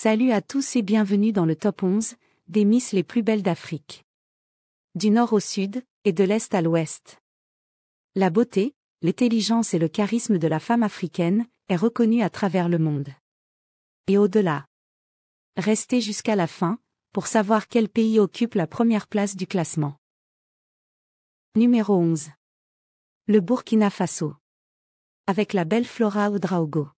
Salut à tous et bienvenue dans le top 11 des Miss les plus belles d'Afrique. Du nord au sud et de l'est à l'ouest. La beauté, l'intelligence et le charisme de la femme africaine est reconnue à travers le monde. Et au-delà. Restez jusqu'à la fin pour savoir quel pays occupe la première place du classement. Numéro 11. Le Burkina Faso. Avec la belle Flora Oudraogo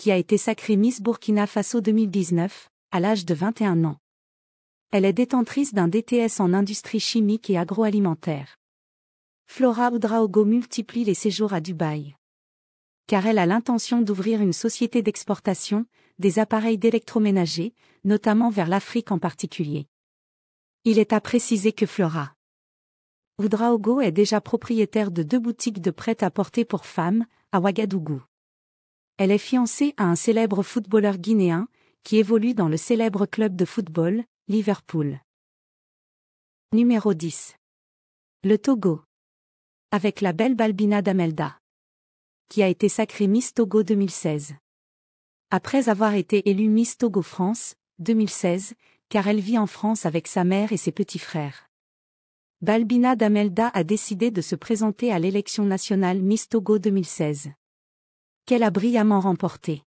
qui a été sacrée Miss Burkina Faso 2019, à l'âge de 21 ans. Elle est détentrice d'un DTS en industrie chimique et agroalimentaire. Flora Oudraogo multiplie les séjours à Dubaï. Car elle a l'intention d'ouvrir une société d'exportation des appareils d'électroménager, notamment vers l'Afrique en particulier. Il est à préciser que Flora Oudraogo est déjà propriétaire de deux boutiques de prêt-à-porter pour femmes à Ouagadougou. Elle est fiancée à un célèbre footballeur guinéen, qui évolue dans le célèbre club de football, Liverpool. Numéro 10. Le Togo. Avec la belle Balbina Damelda. Qui a été sacrée Miss Togo 2016. Après avoir été élue Miss Togo France, 2016, car elle vit en France avec sa mère et ses petits frères. Balbina Damelda a décidé de se présenter à l'élection nationale Miss Togo 2016 qu'elle a brillamment remporté.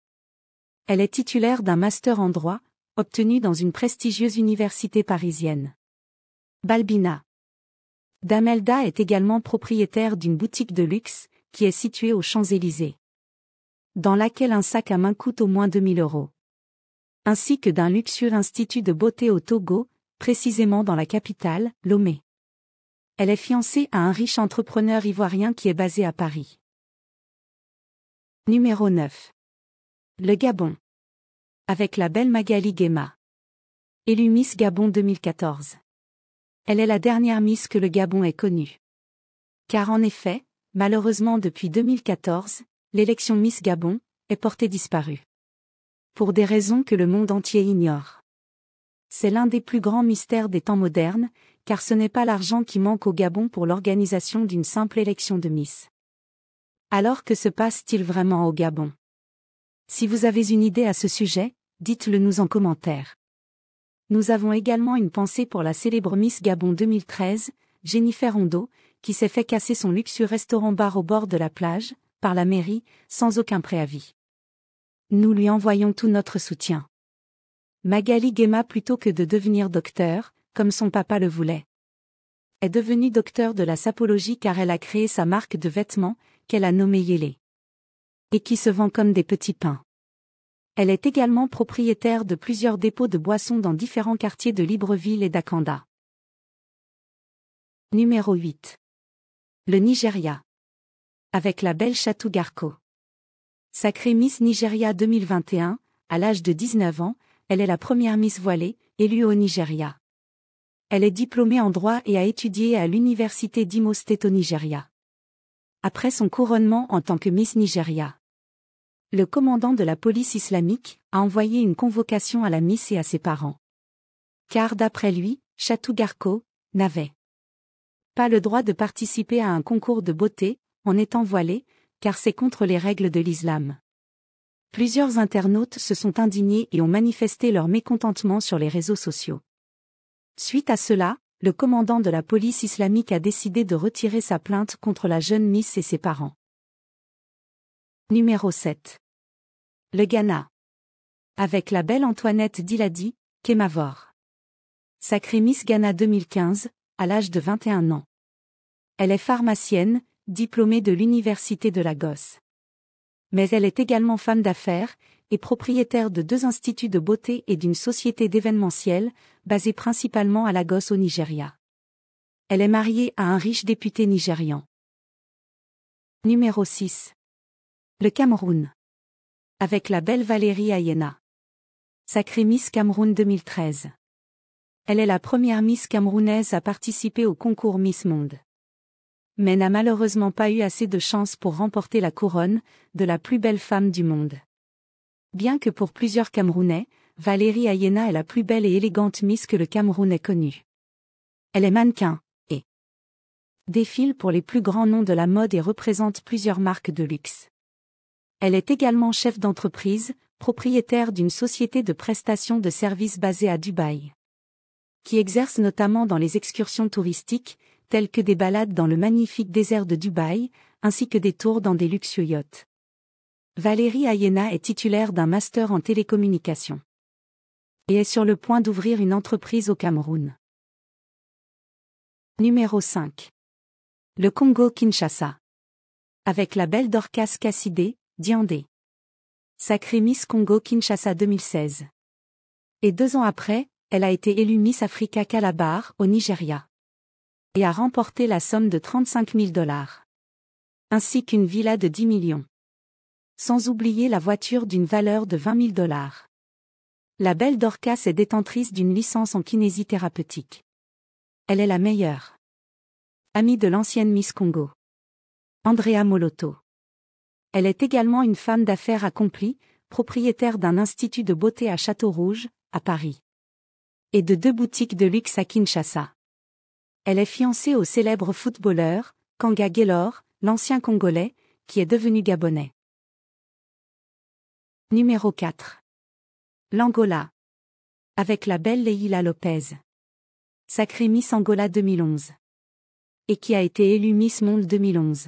Elle est titulaire d'un master en droit, obtenu dans une prestigieuse université parisienne. Balbina. Damelda est également propriétaire d'une boutique de luxe, qui est située aux Champs-Élysées. Dans laquelle un sac à main coûte au moins 2000 euros. Ainsi que d'un luxueux institut de beauté au Togo, précisément dans la capitale, Lomé. Elle est fiancée à un riche entrepreneur ivoirien qui est basé à Paris. Numéro 9. Le Gabon. Avec la belle Magali Guéma. Élue Miss Gabon 2014. Elle est la dernière Miss que le Gabon ait connue. Car en effet, malheureusement depuis 2014, l'élection Miss Gabon est portée disparue. Pour des raisons que le monde entier ignore. C'est l'un des plus grands mystères des temps modernes, car ce n'est pas l'argent qui manque au Gabon pour l'organisation d'une simple élection de Miss. Alors que se passe-t-il vraiment au Gabon Si vous avez une idée à ce sujet, dites-le nous en commentaire. Nous avons également une pensée pour la célèbre Miss Gabon 2013, Jennifer Ondo, qui s'est fait casser son luxueux restaurant-bar au bord de la plage, par la mairie, sans aucun préavis. Nous lui envoyons tout notre soutien. Magali Guéma plutôt que de devenir docteur, comme son papa le voulait. Est devenue docteur de la sapologie car elle a créé sa marque de vêtements, qu'elle a nommé Yélé. Et qui se vend comme des petits pains. Elle est également propriétaire de plusieurs dépôts de boissons dans différents quartiers de Libreville et d'Akanda. Numéro 8. Le Nigeria. Avec la belle Chatou Garko. Sacrée Miss Nigeria 2021, à l'âge de 19 ans, elle est la première Miss voilée, élue au Nigeria. Elle est diplômée en droit et a étudié à l'université d'Imo au Nigeria après son couronnement en tant que Miss Nigeria. Le commandant de la police islamique a envoyé une convocation à la Miss et à ses parents. Car d'après lui, Chatou Garko n'avait pas le droit de participer à un concours de beauté en étant voilé, car c'est contre les règles de l'islam. Plusieurs internautes se sont indignés et ont manifesté leur mécontentement sur les réseaux sociaux. Suite à cela, le commandant de la police islamique a décidé de retirer sa plainte contre la jeune Miss et ses parents. Numéro 7. Le Ghana. Avec la belle Antoinette Diladi, Kemavor. Sacrée Miss Ghana 2015, à l'âge de 21 ans. Elle est pharmacienne, diplômée de l'Université de Lagos. Mais elle est également femme d'affaires et propriétaire de deux instituts de beauté et d'une société d'événementiel, basée principalement à Lagos au Nigeria. Elle est mariée à un riche député nigérian. Numéro 6. Le Cameroun. Avec la belle Valérie Ayena. Sacrée Miss Cameroun 2013. Elle est la première Miss camerounaise à participer au concours Miss Monde. Mais n'a malheureusement pas eu assez de chance pour remporter la couronne de la plus belle femme du monde. Bien que pour plusieurs Camerounais, Valérie Ayena est la plus belle et élégante Miss que le Cameroun ait connue. Elle est mannequin et défile pour les plus grands noms de la mode et représente plusieurs marques de luxe. Elle est également chef d'entreprise, propriétaire d'une société de prestations de services basée à Dubaï, qui exerce notamment dans les excursions touristiques, telles que des balades dans le magnifique désert de Dubaï, ainsi que des tours dans des luxueux yachts. Valérie Ayena est titulaire d'un master en télécommunication. et est sur le point d'ouvrir une entreprise au Cameroun. Numéro 5. Le Congo-Kinshasa. Avec la belle Dorcas Cassidé, Diandé. Sacrée Miss Congo-Kinshasa 2016. Et deux ans après, elle a été élue Miss Africa Calabar au Nigeria. Et a remporté la somme de 35 000 dollars. Ainsi qu'une villa de 10 millions. Sans oublier la voiture d'une valeur de 20 000 dollars. La belle Dorcas est détentrice d'une licence en thérapeutique. Elle est la meilleure. Amie de l'ancienne Miss Congo. Andrea Molotto. Elle est également une femme d'affaires accomplie, propriétaire d'un institut de beauté à Château-Rouge, à Paris. Et de deux boutiques de luxe à Kinshasa. Elle est fiancée au célèbre footballeur, Kanga Gellor, l'ancien Congolais, qui est devenu Gabonais. Numéro 4. L'Angola. Avec la belle Leila Lopez. Sacrée Miss Angola 2011. Et qui a été élue Miss Monde 2011.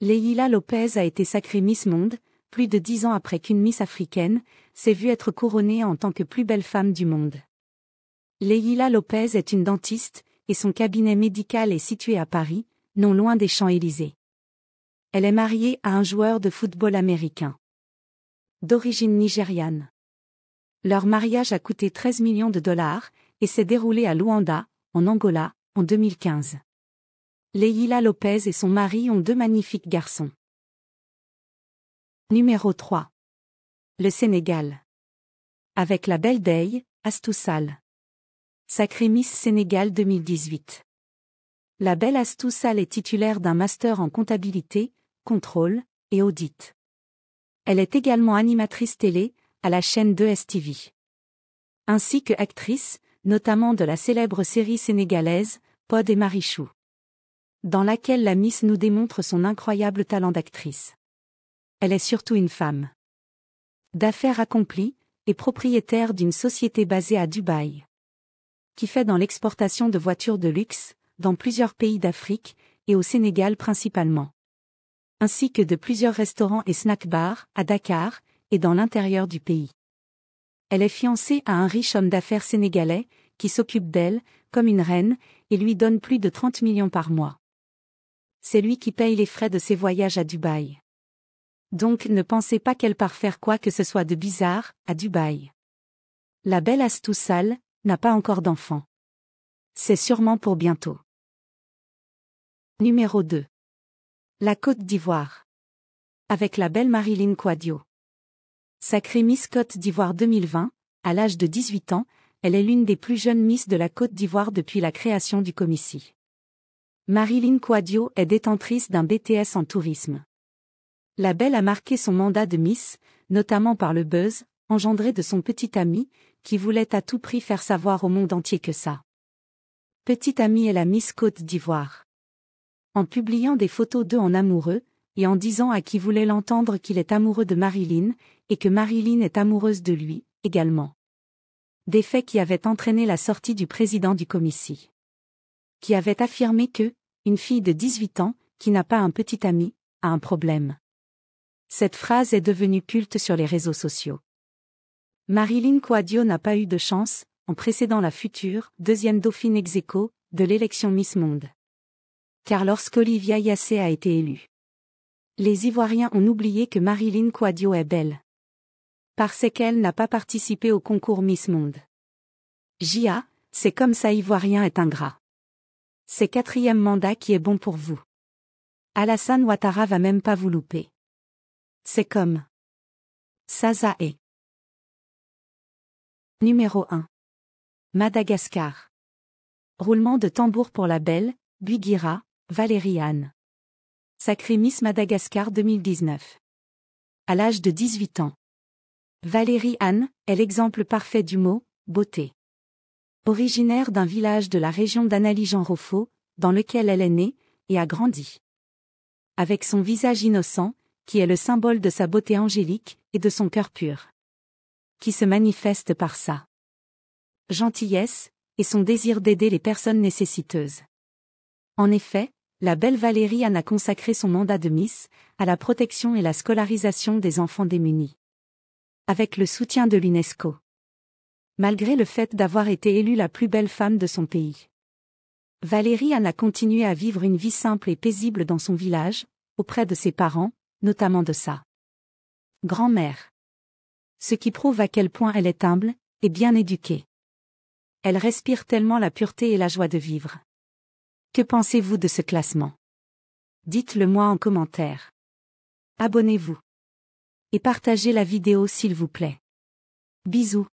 Leila Lopez a été sacrée Miss Monde, plus de dix ans après qu'une Miss africaine s'est vue être couronnée en tant que plus belle femme du monde. Leila Lopez est une dentiste, et son cabinet médical est situé à Paris, non loin des Champs-Élysées. Elle est mariée à un joueur de football américain d'origine nigériane. Leur mariage a coûté 13 millions de dollars et s'est déroulé à Luanda, en Angola, en 2015. Leila Lopez et son mari ont deux magnifiques garçons. Numéro 3. Le Sénégal. Avec la belle Dey, Astoussal. Sacré Miss Sénégal 2018. La belle Astoussal est titulaire d'un master en comptabilité, contrôle et audit. Elle est également animatrice télé, à la chaîne 2STV. Ainsi que actrice, notamment de la célèbre série sénégalaise, Pod et Marichou. Dans laquelle la Miss nous démontre son incroyable talent d'actrice. Elle est surtout une femme. D'affaires accomplie et propriétaire d'une société basée à Dubaï. Qui fait dans l'exportation de voitures de luxe, dans plusieurs pays d'Afrique, et au Sénégal principalement ainsi que de plusieurs restaurants et snack-bars à Dakar et dans l'intérieur du pays. Elle est fiancée à un riche homme d'affaires sénégalais qui s'occupe d'elle comme une reine et lui donne plus de 30 millions par mois. C'est lui qui paye les frais de ses voyages à Dubaï. Donc ne pensez pas qu'elle part faire quoi que ce soit de bizarre à Dubaï. La belle Astoussale n'a pas encore d'enfant. C'est sûrement pour bientôt. Numéro 2 la Côte d'Ivoire. Avec la belle Marilyn Quadio. Sacrée Miss Côte d'Ivoire 2020, à l'âge de 18 ans, elle est l'une des plus jeunes Miss de la Côte d'Ivoire depuis la création du Comici. Marilyn Quadio est détentrice d'un BTS en tourisme. La belle a marqué son mandat de Miss, notamment par le buzz, engendré de son petit ami, qui voulait à tout prix faire savoir au monde entier que ça. petite amie est la Miss Côte d'Ivoire en publiant des photos d'eux en amoureux, et en disant à qui voulait l'entendre qu'il est amoureux de Marilyn, et que Marilyn est amoureuse de lui, également. Des faits qui avaient entraîné la sortie du président du comité. Qui avait affirmé que, une fille de 18 ans, qui n'a pas un petit ami, a un problème. Cette phrase est devenue culte sur les réseaux sociaux. Marilyn Coadio n'a pas eu de chance, en précédant la future, deuxième dauphine ex de l'élection Miss Monde car lorsqu'Olivia Yassé a été élue, les Ivoiriens ont oublié que Marilyn Kwadio est belle. Parce qu'elle n'a pas participé au concours Miss Monde. Jia, c'est comme ça Ivoirien est ingrat. C'est quatrième mandat qui est bon pour vous. Alassane Ouattara va même pas vous louper. C'est comme. Saza est. Numéro 1. Madagascar. Roulement de tambour pour la belle, Bugira, Valérie Anne. Sacré Miss Madagascar 2019. À l'âge de 18 ans. Valérie Anne est l'exemple parfait du mot beauté. Originaire d'un village de la région danaly jean rofo dans lequel elle est née et a grandi. Avec son visage innocent, qui est le symbole de sa beauté angélique et de son cœur pur. Qui se manifeste par sa gentillesse et son désir d'aider les personnes nécessiteuses. En effet, la belle Valérie Anne a consacré son mandat de Miss à la protection et la scolarisation des enfants démunis. Avec le soutien de l'UNESCO. Malgré le fait d'avoir été élue la plus belle femme de son pays. Valérie Anne a continué à vivre une vie simple et paisible dans son village, auprès de ses parents, notamment de sa grand-mère. Ce qui prouve à quel point elle est humble et bien éduquée. Elle respire tellement la pureté et la joie de vivre. Que pensez-vous de ce classement Dites-le moi en commentaire. Abonnez-vous. Et partagez la vidéo s'il vous plaît. Bisous.